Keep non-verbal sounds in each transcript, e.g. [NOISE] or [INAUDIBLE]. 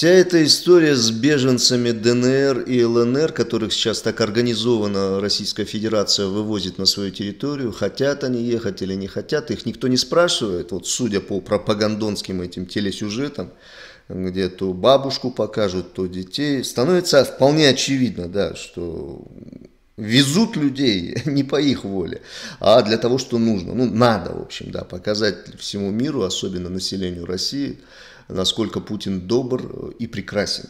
Вся эта история с беженцами ДНР и ЛНР, которых сейчас так организованно Российская Федерация вывозит на свою территорию, хотят они ехать или не хотят, их никто не спрашивает, вот судя по пропагандонским этим телесюжетам, где то бабушку покажут, то детей, становится вполне очевидно, да, что везут людей [LAUGHS] не по их воле, а для того, что нужно. Ну, надо, в общем, да, показать всему миру, особенно населению России, насколько Путин добр э, и прекрасен.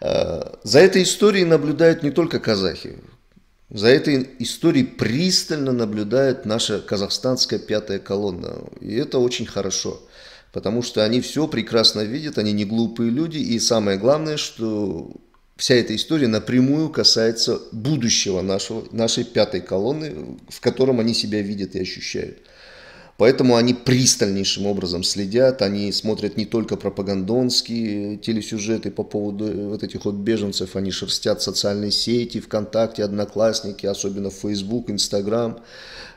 Э, за этой историей наблюдают не только казахи. За этой историей пристально наблюдает наша казахстанская пятая колонна. И это очень хорошо. Потому что они все прекрасно видят, они не глупые люди. И самое главное, что вся эта история напрямую касается будущего нашего, нашей пятой колонны, в котором они себя видят и ощущают. Поэтому они пристальнейшим образом следят, они смотрят не только пропагандонские телесюжеты по поводу э, вот этих вот беженцев, они шерстят социальные сети, ВКонтакте, Одноклассники, особенно Facebook, Instagram.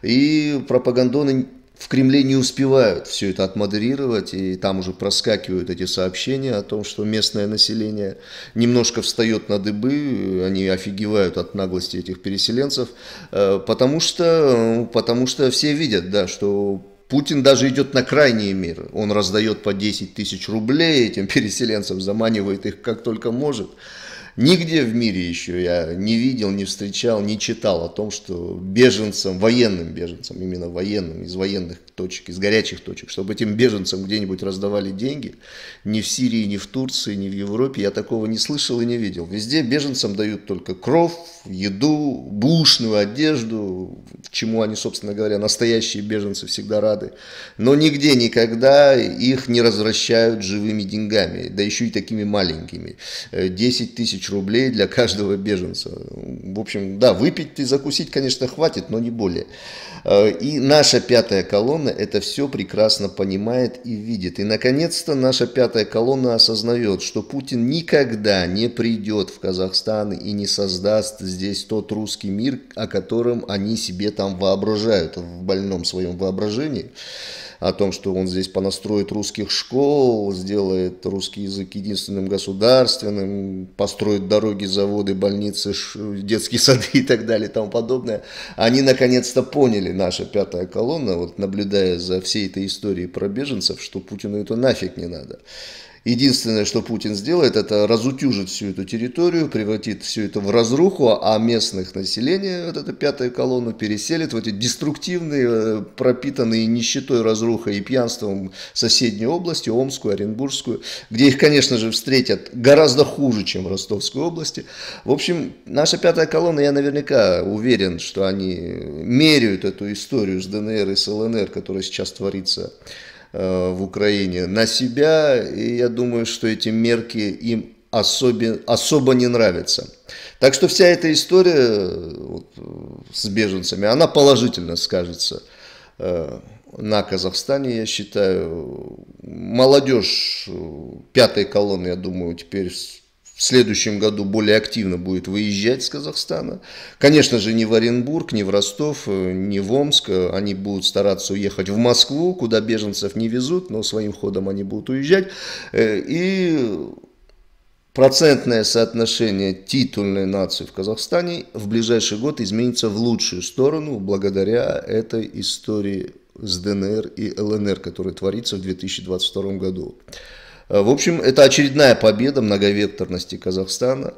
И пропагандоны в Кремле не успевают все это отмодерировать, и там уже проскакивают эти сообщения о том, что местное население немножко встает на дыбы, они офигевают от наглости этих переселенцев, э, потому что, э, потому что все видят, да, что Путин даже идет на крайние меры. Он раздает по 10 тысяч рублей этим [LAUGHS] переселенцам, заманивает их как только может. Нигде в мире еще я не видел, не встречал, не читал о том, что беженцам, военным беженцам, именно военным, из военных точек, из горячих точек, чтобы этим беженцам где-нибудь раздавали деньги, ни в Сирии, ни в Турции, ни в Европе, я такого не слышал и не видел. Везде беженцам дают только кровь, еду, бушную одежду, чему они, собственно говоря, настоящие беженцы всегда рады. Но нигде никогда их не возвращают живыми деньгами, да еще и такими маленькими. 10 э, тысяч тысяч рублей для каждого беженца. В общем, да, выпить и закусить, конечно, хватит, но не более. Э, и наша пятая колонна это все прекрасно понимает и видит. И, наконец-то, наша пятая колонна осознает, что Путин никогда не придет в Казахстан и не создаст здесь тот русский мир, о котором они себе там воображают в больном своем воображении о том, что он здесь понастроит русских школ, сделает русский язык единственным государственным, построит строят дороги, заводы, больницы, детские [LAUGHS] сады и так далее и тому подобное, они наконец-то поняли, наша пятая колонна, вот наблюдая за всей этой историей про беженцев, что Путину это нафиг не надо. Единственное, что Путин сделает, это разутюжит всю эту территорию, превратит все это в разруху, а местных населения, вот эта пятая колонна, переселит в эти деструктивные, э, пропитанные нищетой, разрухой и пьянством соседние области, Омскую, Оренбургскую, где их, конечно же, встретят гораздо хуже, чем ростов Московской области. В общем, наша пятая колонна, я наверняка уверен, что они меряют эту историю с ДНР и с ЛНР, которая сейчас творится э, в Украине, на себя, и я думаю, что эти мерки им особи, особо не нравятся. Так что вся эта история вот, с беженцами, она положительно скажется э, на Казахстане, я считаю. Молодежь пятой колонны, я думаю, теперь в следующем году более активно будет выезжать с Казахстана. Конечно же, не в Оренбург, не в Ростов, э, не в Омск. Они будут стараться уехать в Москву, куда беженцев не везут, но своим ходом они будут уезжать. Э, и процентное соотношение титульной нации в Казахстане в ближайший год изменится в лучшую сторону благодаря этой истории с ДНР и ЛНР, которая творится в 2022 году. Э, в общем, это очередная победа многовекторности Казахстана.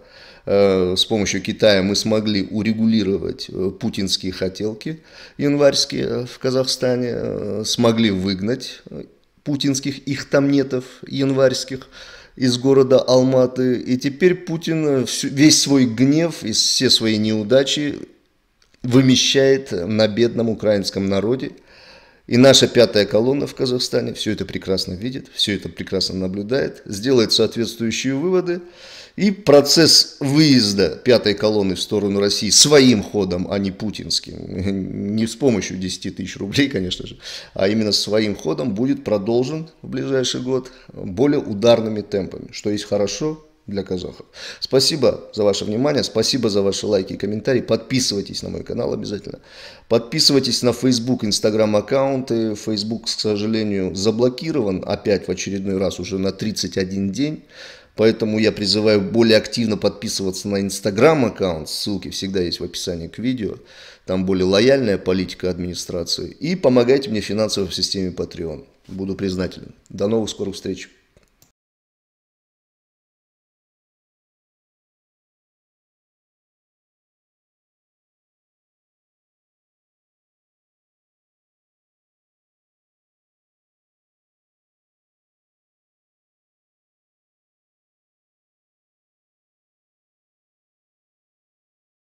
Э, с помощью Китая мы смогли урегулировать э, путинские хотелки январьские в Казахстане, смогли выгнать путинских их тамнетов нетов январьских из города Алматы. И теперь Путин весь свой гнев и все свои неудачи вымещает на бедном украинском народе – и наша пятая колонна в Казахстане все это прекрасно видит, все это прекрасно наблюдает, сделает соответствующие выводы. И процесс выезда пятой колонны в сторону России своим ходом, а не путинским, [LAUGHS] не с помощью 10 тысяч рублей, конечно же, а именно своим ходом будет продолжен в ближайший год более ударными темпами, что есть хорошо, для казахов. Спасибо за ваше внимание, спасибо за ваши лайки и комментарии. Подписывайтесь на мой канал обязательно. Подписывайтесь на Facebook, Instagram аккаунты. Facebook, к сожалению, заблокирован опять в очередной раз уже на 31 день. Поэтому я призываю более активно подписываться на Instagram аккаунт. Ссылки всегда есть в описании к видео. Там более лояльная политика администрации. И помогайте мне финансово в системе Patreon. Буду признателен. До новых скорых встреч.